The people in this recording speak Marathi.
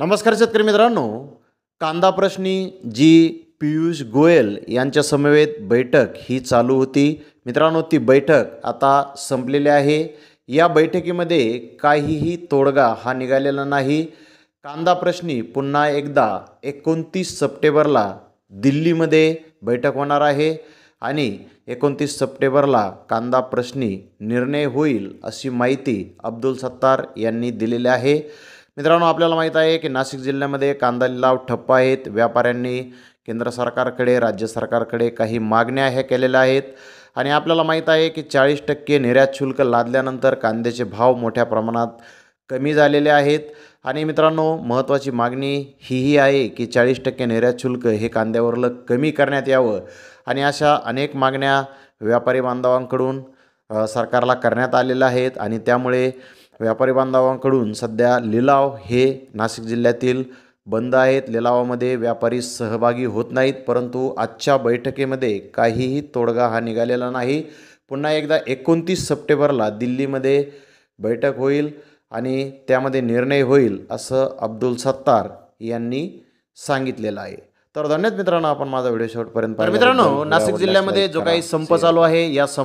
नमस्कार शेतकरी मित्रांनो कांदा प्रश्नी जी पियुष गोयल यांच्या समवेत बैठक ही चालू होती मित्रांनो ती बैठक आता संपलेली आहे या बैठकीमध्ये काहीही तोडगा हा निघालेला नाही कांदा प्रश्नी पुन्हा एकदा एकोणतीस सप्टेंबरला दिल्लीमध्ये बैठक होणार आहे आणि एकोणतीस सप्टेंबरला कांदा प्रश्नी निर्णय होईल अशी माहिती अब्दुल सत्तार यांनी दिलेली आहे मित्रांनो आपल्याला माहीत आहे की नाशिक जिल्ह्यामध्ये कांदा लिलाव ठप्प आहेत व्यापाऱ्यांनी केंद्र सरकारकडे राज्य सरकारकडे काही मागण्या ह्या केलेल्या आहेत आणि आपल्याला माहीत आहे की चाळीस टक्के निर्यात शुल्क लादल्यानंतर कांद्याचे भाव मोठ्या प्रमाणात कमी झालेले आहेत आणि मित्रांनो महत्त्वाची मागणी हीही आहे की चाळीस टक्के निर्यात शुल्क हे कांद्यावरलं कमी करण्यात यावं आणि अशा अनेक मागण्या व्यापारी बांधवांकडून सरकारला करण्यात आलेल्या आहेत आणि त्यामुळे व्यापारी बांधवांकडून सध्या लिलाव हे नाशिक जिल्ह्यातील बंद आहेत लिलावामध्ये व्यापारी सहभागी होत नाहीत परंतु आजच्या बैठकीमध्ये काहीही तोडगा हा निघालेला नाही पुन्हा एकदा एकोणतीस सप्टेंबरला दिल्लीमध्ये बैठक होईल आणि त्यामध्ये निर्णय होईल असं अब्दुल सत्तार यांनी सांगितलेलं आहे तर धन्यवाद मित्रांनो आपण माझा व्हिडिओ शेवटपर्यंत मित्रांनो नाशिक जिल्ह्यामध्ये जो काही संप चालू आहे या